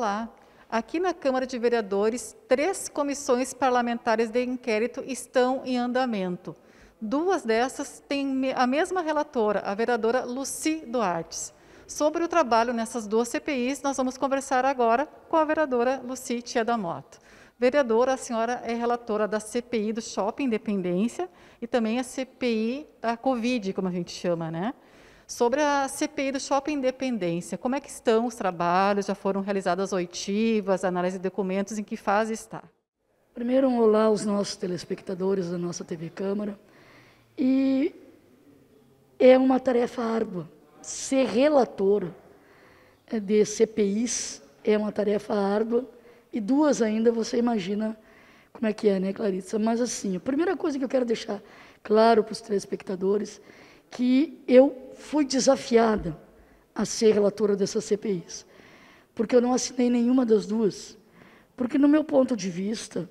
falar. Aqui na Câmara de Vereadores, três comissões parlamentares de inquérito estão em andamento. Duas dessas têm a mesma relatora, a vereadora Luci Duartes. Sobre o trabalho nessas duas CPIs, nós vamos conversar agora com a vereadora Luci Tia da Moto. Vereadora, a senhora é relatora da CPI do Shopping Independência e também a CPI da Covid, como a gente chama, né? sobre a CPI do Shopping Independência. Como é que estão os trabalhos? Já foram realizadas oitivas, análise de documentos? Em que fase está? Primeiro, um olá aos nossos telespectadores da nossa TV Câmara. E é uma tarefa árdua. Ser relator eh, de CPIs é uma tarefa árdua. E duas ainda, você imagina como é que é, né, Clarissa? Mas assim, a primeira coisa que eu quero deixar claro para os telespectadores que eu fui desafiada a ser relatora dessas CPIs, porque eu não assinei nenhuma das duas, porque no meu ponto de vista,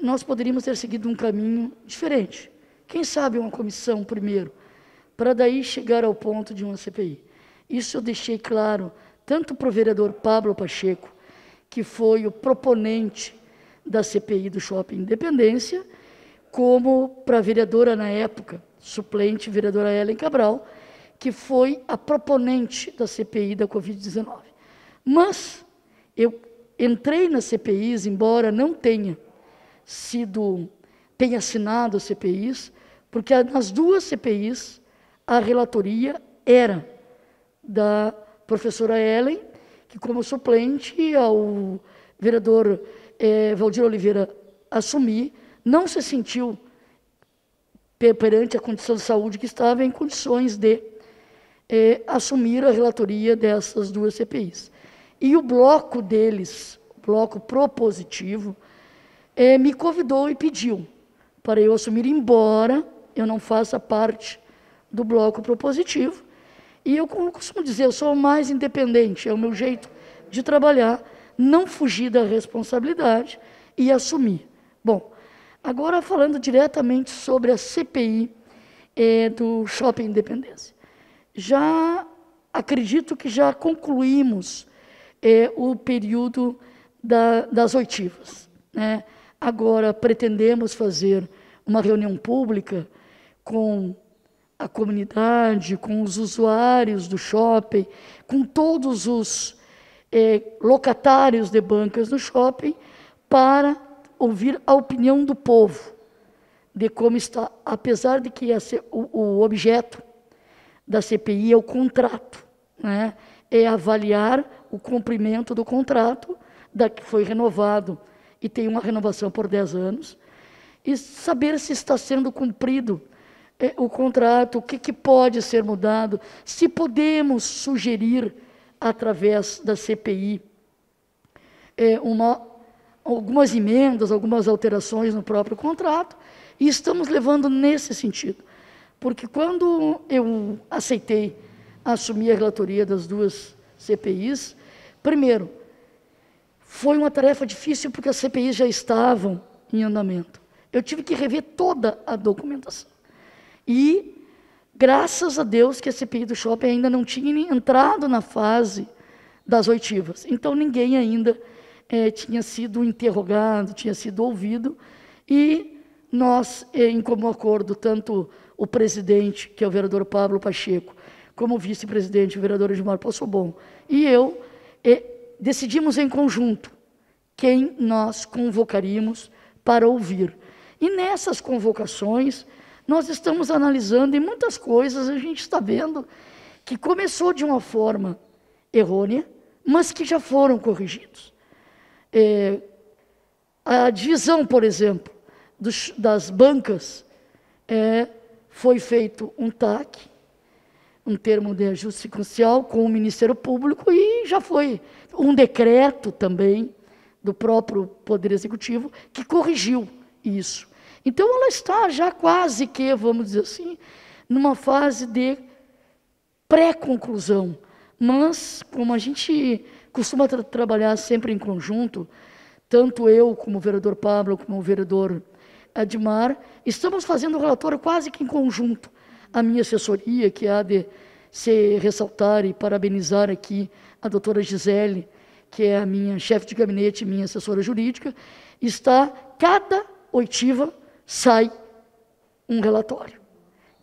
nós poderíamos ter seguido um caminho diferente. Quem sabe uma comissão primeiro, para daí chegar ao ponto de uma CPI. Isso eu deixei claro tanto para o vereador Pablo Pacheco, que foi o proponente da CPI do Shopping Independência, como para a vereadora na época, suplente, vereadora Helen Cabral, que foi a proponente da CPI da Covid-19. Mas eu entrei nas CPIs, embora não tenha sido, tenha assinado as CPIs, porque nas duas CPIs a relatoria era da professora Helen, que como suplente ao vereador eh, Valdir Oliveira assumir, não se sentiu perante a condição de saúde que estava em condições de é, assumir a relatoria dessas duas CPIs. E o bloco deles, o bloco propositivo, é, me convidou e pediu para eu assumir, embora eu não faça parte do bloco propositivo. E eu costumo dizer, eu sou mais independente, é o meu jeito de trabalhar, não fugir da responsabilidade e assumir. Bom, Agora, falando diretamente sobre a CPI é, do Shopping Independência. Já acredito que já concluímos é, o período da, das oitivas. Né? Agora, pretendemos fazer uma reunião pública com a comunidade, com os usuários do shopping, com todos os é, locatários de bancas no shopping, para ouvir a opinião do povo de como está, apesar de que esse, o, o objeto da CPI é o contrato, né? é avaliar o cumprimento do contrato da que foi renovado e tem uma renovação por 10 anos, e saber se está sendo cumprido é, o contrato, o que, que pode ser mudado, se podemos sugerir através da CPI é, uma algumas emendas, algumas alterações no próprio contrato, e estamos levando nesse sentido. Porque quando eu aceitei assumir a relatoria das duas CPIs, primeiro, foi uma tarefa difícil porque as CPIs já estavam em andamento. Eu tive que rever toda a documentação. E, graças a Deus, que a CPI do shopping ainda não tinha entrado na fase das oitivas. Então, ninguém ainda é, tinha sido interrogado, tinha sido ouvido, e nós, é, em comum acordo, tanto o presidente, que é o vereador Pablo Pacheco, como o vice-presidente, o vereador Edmar Possobon, e eu, é, decidimos em conjunto quem nós convocaríamos para ouvir. E nessas convocações, nós estamos analisando e muitas coisas a gente está vendo que começou de uma forma errônea, mas que já foram corrigidos. É, a divisão, por exemplo, dos, das bancas é, foi feito um TAC, um termo de ajuste circunstancial, com o Ministério Público e já foi um decreto também do próprio Poder Executivo que corrigiu isso. Então ela está já quase que, vamos dizer assim, numa fase de pré-conclusão. Mas, como a gente costuma tra trabalhar sempre em conjunto, tanto eu como o vereador Pablo, como o vereador Admar, estamos fazendo o relatório quase que em conjunto. A minha assessoria, que há de se ressaltar e parabenizar aqui a doutora Gisele, que é a minha chefe de gabinete, minha assessora jurídica, está, cada oitiva sai um relatório.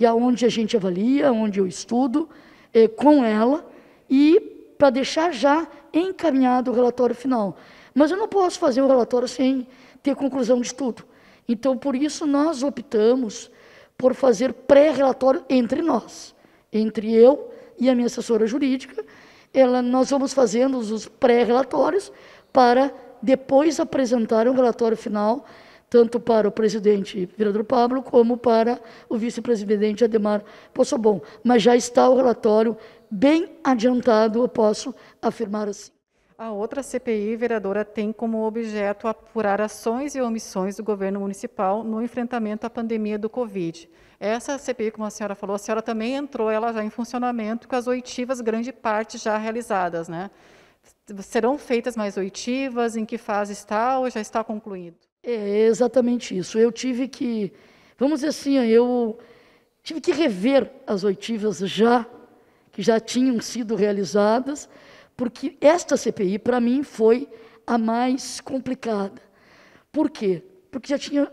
E aonde é a gente avalia, onde eu estudo, é, com ela, e para deixar já encaminhado o relatório final. Mas eu não posso fazer o relatório sem ter conclusão de estudo. Então, por isso, nós optamos por fazer pré-relatório entre nós, entre eu e a minha assessora jurídica. Ela, nós vamos fazendo os pré-relatórios para depois apresentar um relatório final, tanto para o presidente vereador Pablo, como para o vice-presidente Ademar Poçobon. Mas já está o relatório bem adiantado, eu posso afirmar assim. A outra CPI, vereadora, tem como objeto apurar ações e omissões do governo municipal no enfrentamento à pandemia do Covid. Essa CPI, como a senhora falou, a senhora também entrou ela já em funcionamento com as oitivas, grande parte já realizadas, né? Serão feitas mais oitivas? Em que fase está ou já está concluído? É exatamente isso. Eu tive que, vamos dizer assim, eu tive que rever as oitivas já que já tinham sido realizadas, porque esta CPI, para mim, foi a mais complicada. Por quê? Porque já tinha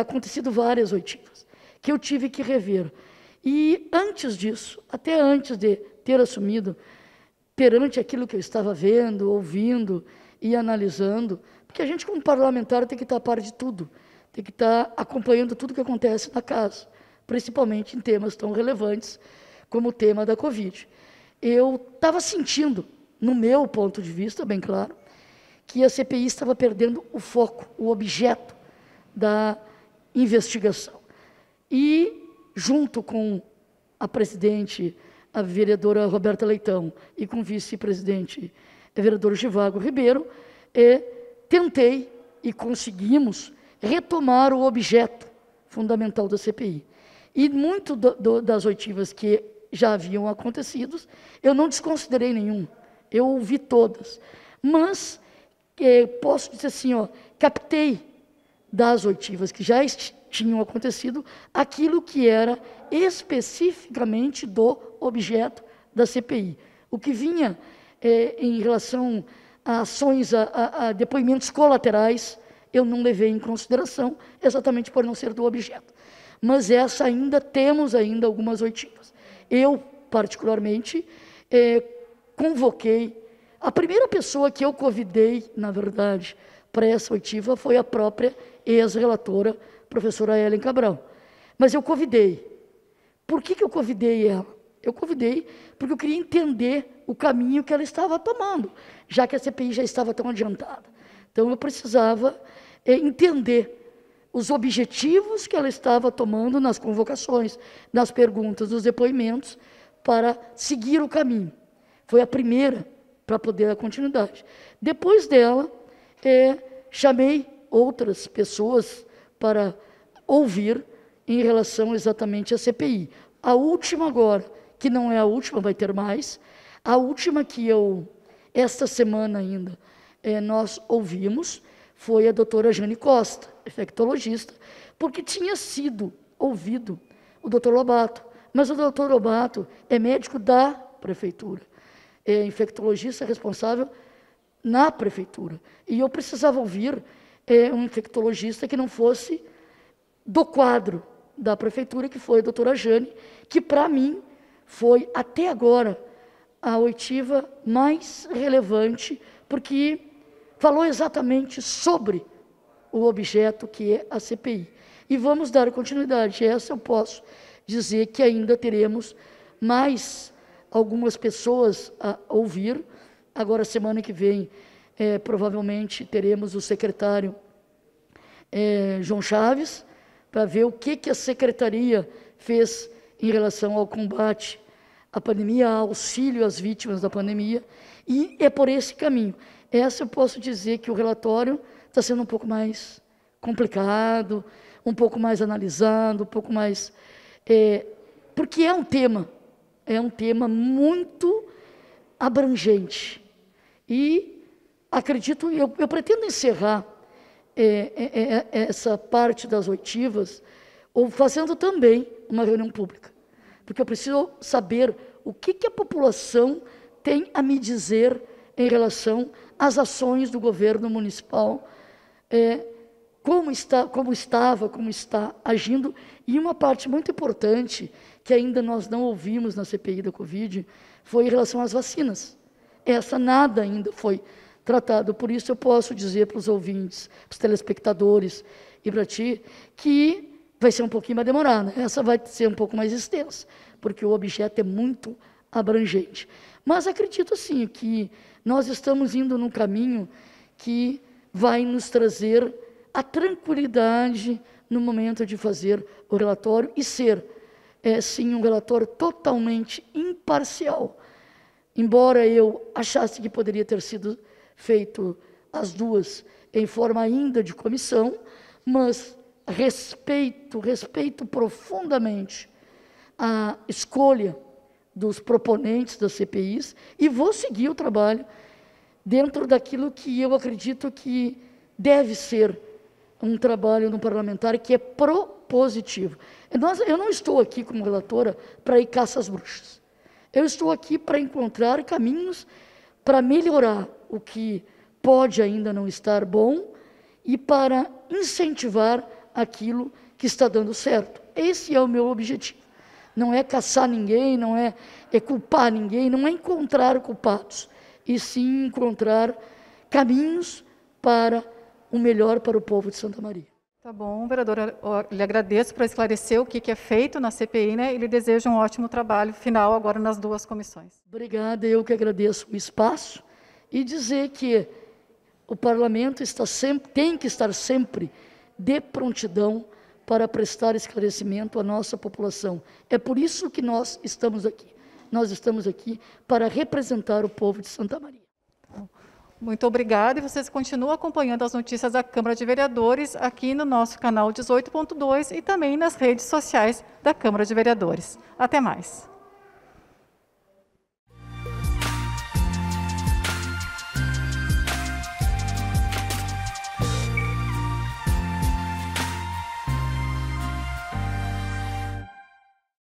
acontecido várias oitivas, que eu tive que rever. E antes disso, até antes de ter assumido, perante aquilo que eu estava vendo, ouvindo e analisando, porque a gente, como parlamentar, tem que estar a par de tudo, tem que estar acompanhando tudo o que acontece na casa, principalmente em temas tão relevantes como tema da Covid. Eu estava sentindo, no meu ponto de vista, bem claro, que a CPI estava perdendo o foco, o objeto da investigação. E, junto com a presidente, a vereadora Roberta Leitão, e com o vice-presidente, o eh, vereador Givago Ribeiro, eh, tentei e conseguimos retomar o objeto fundamental da CPI. E muito do, do, das oitivas que já haviam acontecido, eu não desconsiderei nenhum, eu ouvi todas. Mas eh, posso dizer assim, ó, captei das oitivas que já tinham acontecido aquilo que era especificamente do objeto da CPI. O que vinha eh, em relação a ações, a, a, a depoimentos colaterais, eu não levei em consideração, exatamente por não ser do objeto. Mas essa ainda, temos ainda algumas oitivas eu, particularmente, eh, convoquei. A primeira pessoa que eu convidei, na verdade, para essa oitiva foi a própria ex-relatora, professora Helen Cabral. Mas eu convidei. Por que, que eu convidei ela? Eu convidei porque eu queria entender o caminho que ela estava tomando, já que a CPI já estava tão adiantada. Então eu precisava eh, entender os objetivos que ela estava tomando nas convocações, nas perguntas, nos depoimentos, para seguir o caminho. Foi a primeira para poder dar continuidade. Depois dela, é, chamei outras pessoas para ouvir em relação exatamente à CPI. A última agora, que não é a última, vai ter mais. A última que eu, esta semana ainda, é, nós ouvimos foi a doutora Jane Costa, infectologista, porque tinha sido ouvido o doutor Lobato. Mas o doutor Lobato é médico da prefeitura, é infectologista responsável na prefeitura. E eu precisava ouvir é, um infectologista que não fosse do quadro da prefeitura, que foi a doutora Jane, que para mim foi até agora a oitiva mais relevante, porque falou exatamente sobre o objeto que é a CPI. E vamos dar continuidade. Essa eu posso dizer que ainda teremos mais algumas pessoas a ouvir. Agora, semana que vem, é, provavelmente teremos o secretário é, João Chaves para ver o que, que a secretaria fez em relação ao combate à pandemia, ao auxílio às vítimas da pandemia. E é por esse caminho. Essa eu posso dizer que o relatório está sendo um pouco mais complicado, um pouco mais analisado, um pouco mais. É, porque é um tema, é um tema muito abrangente. E acredito, eu, eu pretendo encerrar é, é, é, é essa parte das oitivas, ou fazendo também uma reunião pública. Porque eu preciso saber o que, que a população tem a me dizer em relação as ações do governo municipal, é, como, está, como estava, como está agindo, e uma parte muito importante que ainda nós não ouvimos na CPI da Covid foi em relação às vacinas. Essa nada ainda foi tratado. Por isso eu posso dizer para os ouvintes, para os telespectadores e para ti, que vai ser um pouquinho mais demorada. Essa vai ser um pouco mais extensa, porque o objeto é muito abrangente. Mas acredito sim que nós estamos indo num caminho que vai nos trazer a tranquilidade no momento de fazer o relatório e ser, é, sim, um relatório totalmente imparcial. Embora eu achasse que poderia ter sido feito as duas em forma ainda de comissão, mas respeito, respeito profundamente a escolha dos proponentes das CPIs e vou seguir o trabalho dentro daquilo que eu acredito que deve ser um trabalho no parlamentar que é propositivo. eu não estou aqui como relatora para ir caça às bruxas. Eu estou aqui para encontrar caminhos para melhorar o que pode ainda não estar bom e para incentivar aquilo que está dando certo. Esse é o meu objetivo não é caçar ninguém, não é, é culpar ninguém, não é encontrar culpados, e sim encontrar caminhos para o melhor para o povo de Santa Maria. Tá bom, vereadora, lhe agradeço por esclarecer o que, que é feito na CPI, né? E lhe desejo um ótimo trabalho final agora nas duas comissões. Obrigada, eu que agradeço o espaço e dizer que o parlamento está sempre, tem que estar sempre de prontidão para prestar esclarecimento à nossa população. É por isso que nós estamos aqui. Nós estamos aqui para representar o povo de Santa Maria. Muito obrigada e vocês continuam acompanhando as notícias da Câmara de Vereadores aqui no nosso canal 18.2 e também nas redes sociais da Câmara de Vereadores. Até mais.